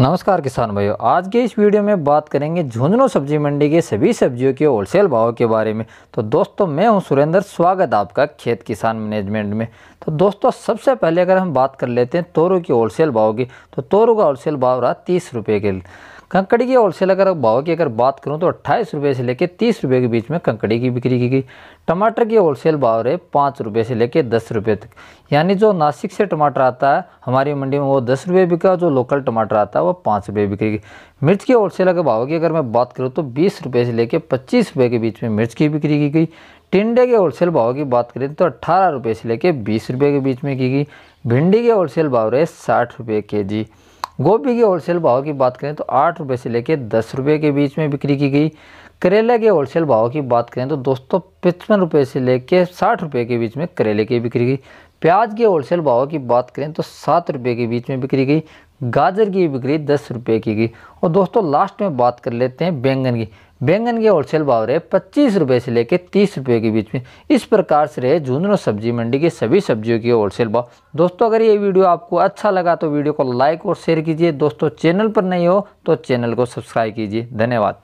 नमस्कार किसान भाइयों आज के इस वीडियो में बात करेंगे झुंझुनू सब्जी मंडी के सभी सब्जियों के होलसेल भाव के बारे में तो दोस्तों मैं हूं सुरेंद्र स्वागत आपका खेत किसान मैनेजमेंट में तो दोस्तों सबसे पहले अगर हम बात कर लेते हैं तोरू के होलसेल भाव की तो तोरू का होलसेल भाव रहा तीस रुपये के कंकड़ी की होलसेल अगर भाव की अगर बात करूँ तो अट्ठाईस रुपये से लेकर तीस रुपये के बीच में कंकड़ी की बिक्री की गई टमाटर की होलसेल भाव रहे पाँच रुपये से लेकर दस रुपये तक यानी जो नासिक से टमाटर आता है हमारी मंडी में वो दस रुपये बिका जो लोकल टमाटर आता है वो पाँच रुपये बिक्री गई मिर्च की होलसेल अगर भाव की अगर मैं बात करूँ तो बीस रुपये से लेकर पच्चीस रुपये के बीच में मिर्च की बिक्री की गई टिंडे के होलसेल भाव की बात करें तो अट्ठारह रुपये से लेकर बीस रुपये के बीच में की गई भिंडी के होलसेल भाव रहे साठ रुपये के जी गोभी के होलसेल भाव की बात करें तो आठ रुपये से लेकर दस रुपये के बीच में बिक्री की गई करेले के होलसेल भाव की बात करें तो दोस्तों पचपन रुपये से लेकर साठ रुपये के बीच में करेले की बिक्री गई प्याज के होलसेल भाव की बात करें तो सात रुपये के बीच में बिक्री गई गाजर की बिक्री दस रुपये की गई और दोस्तों लास्ट में बात कर लेते हैं बैंगन की बैंगन के होलसेल भाव रहे पच्चीस रुपये से लेकर तीस रुपये के बीच में इस प्रकार से रहे झुंझुनू सब्जी मंडी के सभी सब्जियों के होलसेल भाव दोस्तों अगर ये वीडियो आपको अच्छा लगा तो वीडियो को लाइक और शेयर कीजिए दोस्तों चैनल पर नहीं हो तो चैनल को सब्सक्राइब कीजिए धन्यवाद